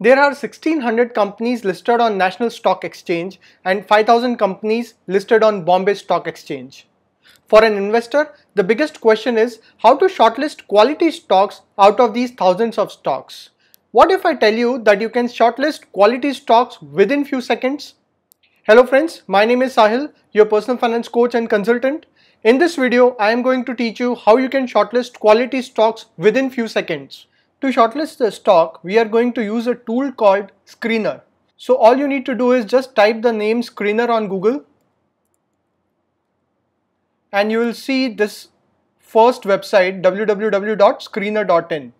There are 1600 companies listed on National Stock Exchange and 5000 companies listed on Bombay Stock Exchange. For an investor, the biggest question is how to shortlist quality stocks out of these thousands of stocks. What if I tell you that you can shortlist quality stocks within few seconds? Hello friends, my name is Sahil, your personal finance coach and consultant. In this video, I am going to teach you how you can shortlist quality stocks within few seconds. To shortlist the stock, we are going to use a tool called Screener. So all you need to do is just type the name Screener on Google and you will see this first website www.screener.in.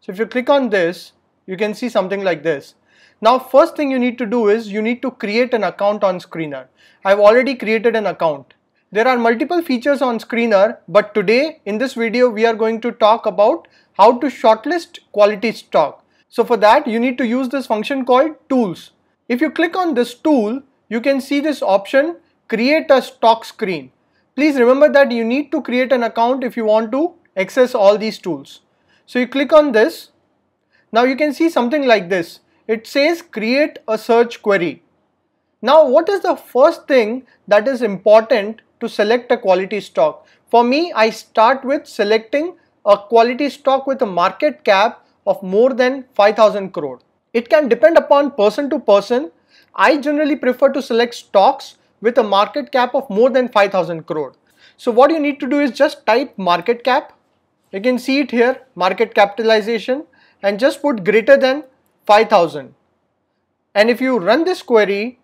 So if you click on this, you can see something like this. Now first thing you need to do is you need to create an account on Screener. I've already created an account. There are multiple features on Screener, but today in this video we are going to talk about how to shortlist quality stock. So for that you need to use this function called tools. If you click on this tool, you can see this option create a stock screen. Please remember that you need to create an account if you want to access all these tools. So you click on this. Now you can see something like this. It says create a search query. Now what is the first thing that is important to select a quality stock. For me, I start with selecting a quality stock with a market cap of more than 5000 crore. It can depend upon person to person. I generally prefer to select stocks with a market cap of more than 5000 crore. So what you need to do is just type market cap. You can see it here, market capitalization and just put greater than 5000. And if you run this query,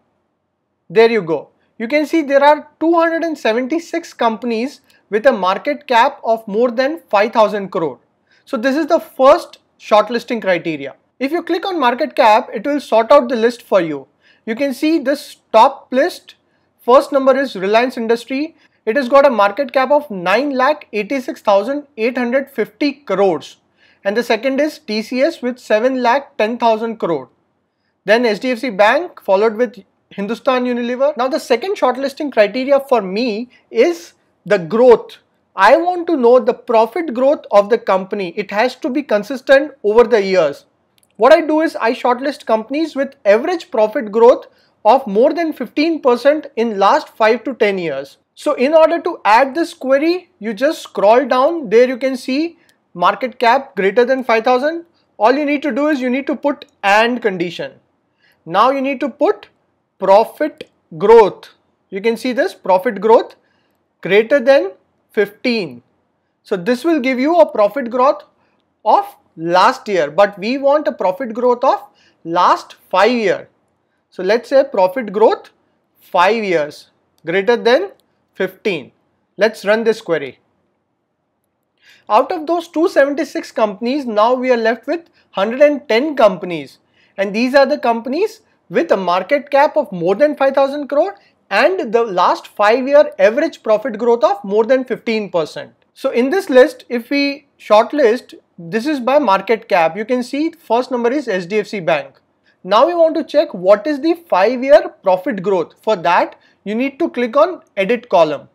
there you go you can see there are 276 companies with a market cap of more than 5000 crore. So this is the first shortlisting criteria. If you click on market cap, it will sort out the list for you. You can see this top list. First number is Reliance Industry. It has got a market cap of 9,86,850 crores. And the second is TCS with 7,10,000 crore. Then HDFC Bank followed with Hindustan Unilever. Now the second shortlisting criteria for me is the growth. I want to know the profit growth of the company. It has to be consistent over the years. What I do is I shortlist companies with average profit growth of more than 15% in last 5 to 10 years. So in order to add this query, you just scroll down. There you can see market cap greater than 5000. All you need to do is you need to put AND condition. Now you need to put profit growth you can see this profit growth greater than 15 so this will give you a profit growth of last year but we want a profit growth of last 5 year so let's say profit growth 5 years greater than 15 let's run this query out of those 276 companies now we are left with 110 companies and these are the companies with a market cap of more than 5000 crore and the last 5 year average profit growth of more than 15%. So in this list, if we shortlist, this is by market cap. You can see first number is HDFC Bank. Now we want to check what is the 5 year profit growth. For that, you need to click on edit column.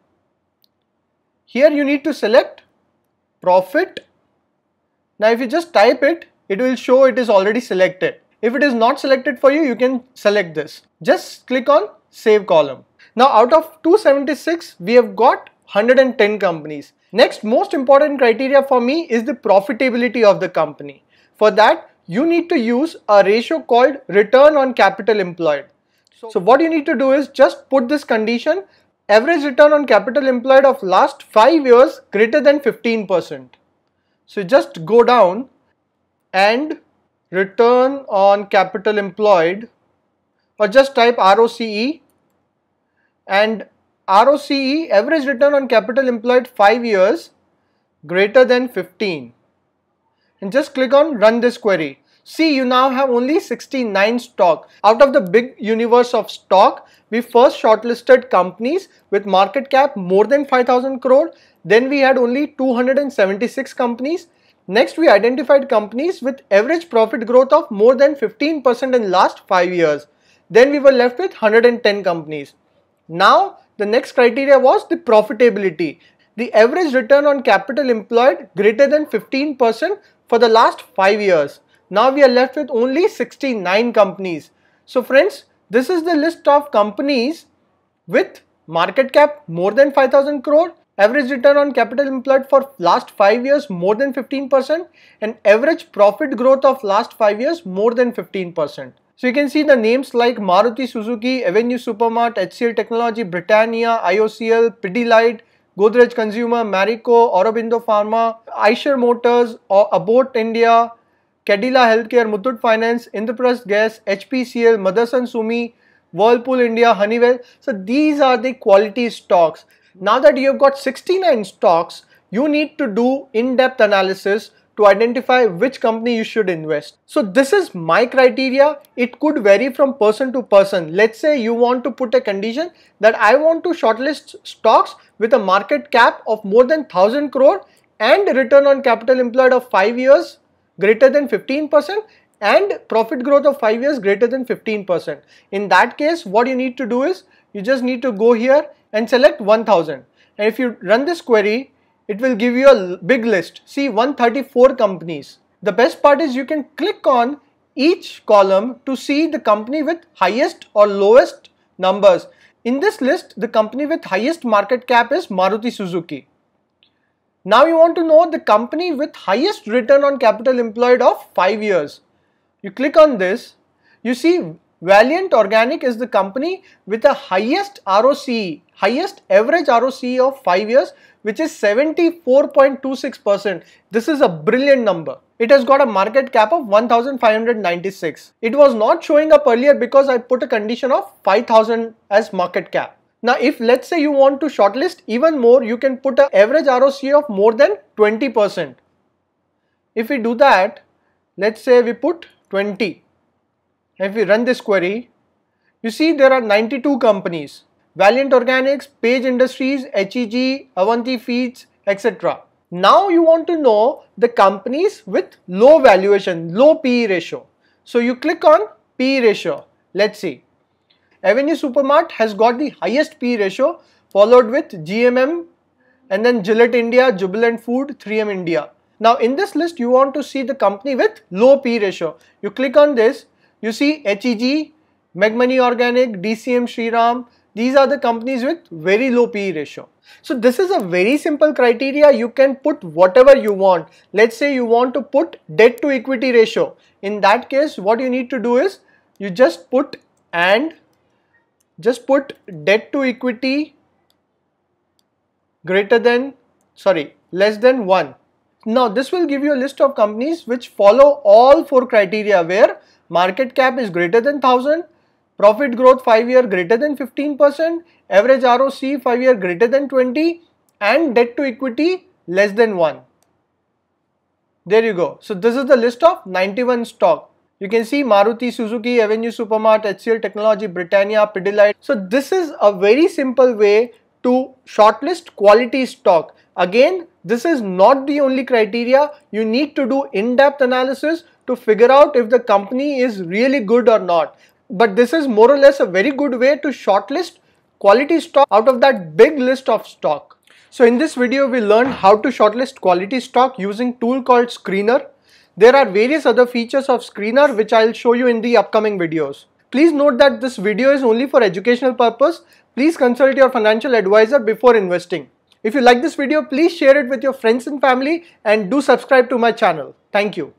Here you need to select profit. Now if you just type it, it will show it is already selected. If it is not selected for you, you can select this. Just click on save column. Now out of 276, we have got 110 companies. Next most important criteria for me is the profitability of the company. For that, you need to use a ratio called return on capital employed. So what you need to do is just put this condition average return on capital employed of last 5 years greater than 15%. So just go down and return on capital employed or just type ROCE and ROCE average return on capital employed 5 years greater than 15 and just click on run this query. See you now have only 69 stock. Out of the big universe of stock, we first shortlisted companies with market cap more than 5000 crore. Then we had only 276 companies Next, we identified companies with average profit growth of more than 15% in last 5 years. Then we were left with 110 companies. Now, the next criteria was the profitability. The average return on capital employed greater than 15% for the last 5 years. Now we are left with only 69 companies. So friends, this is the list of companies with market cap more than 5000 crore average return on capital employed for last 5 years more than 15% and average profit growth of last 5 years more than 15%. So you can see the names like Maruti Suzuki, Avenue Supermart, HCL Technology, Britannia, IOCL, Pidilite, Godrej Consumer, Marico, Aurobindo Pharma, Aisher Motors, Abort India, Cadilla Healthcare, Muthoot Finance, Indraprasth Gas, HPCL, Motherson Sumi, Whirlpool India, Honeywell. So these are the quality stocks. Now that you've got 69 stocks, you need to do in-depth analysis to identify which company you should invest. So this is my criteria. It could vary from person to person. Let's say you want to put a condition that I want to shortlist stocks with a market cap of more than 1000 crore and return on capital employed of 5 years greater than 15% and profit growth of 5 years greater than 15%. In that case, what you need to do is you just need to go here and select 1000. And if you run this query, it will give you a big list. See 134 companies. The best part is you can click on each column to see the company with highest or lowest numbers. In this list, the company with highest market cap is Maruti Suzuki. Now you want to know the company with highest return on capital employed of 5 years. You click on this, you see Valiant Organic is the company with the highest ROC highest average ROC of 5 years which is 74.26%. This is a brilliant number. It has got a market cap of 1596. It was not showing up earlier because I put a condition of 5000 as market cap. Now if let's say you want to shortlist even more you can put an average ROC of more than 20%. If we do that let's say we put 20 if we run this query you see there are 92 companies Valiant Organics, Page Industries, HEG, Avanti Feeds, etc. Now you want to know the companies with low valuation, low PE ratio. So you click on PE ratio. Let's see. Avenue Supermart has got the highest PE ratio followed with GMM and then Gillette India, Jubilant Food, 3M India. Now in this list you want to see the company with low PE ratio. You click on this, you see HEG, MegMoney Organic, DCM Shriram, these are the companies with very low PE ratio. So this is a very simple criteria. You can put whatever you want. Let's say you want to put debt to equity ratio. In that case, what you need to do is you just put and just put debt to equity greater than sorry less than 1 now this will give you a list of companies which follow all four criteria where market cap is greater than 1000 profit growth 5 year greater than 15%, average ROC 5 year greater than 20 and debt to equity less than 1. There you go. So this is the list of 91 stock. You can see Maruti, Suzuki, Avenue Supermart, HCL Technology, Britannia, Pidilite. So this is a very simple way to shortlist quality stock. Again, this is not the only criteria. You need to do in-depth analysis to figure out if the company is really good or not but this is more or less a very good way to shortlist quality stock out of that big list of stock. So in this video, we learned how to shortlist quality stock using tool called Screener. There are various other features of Screener which I'll show you in the upcoming videos. Please note that this video is only for educational purpose. Please consult your financial advisor before investing. If you like this video, please share it with your friends and family and do subscribe to my channel. Thank you.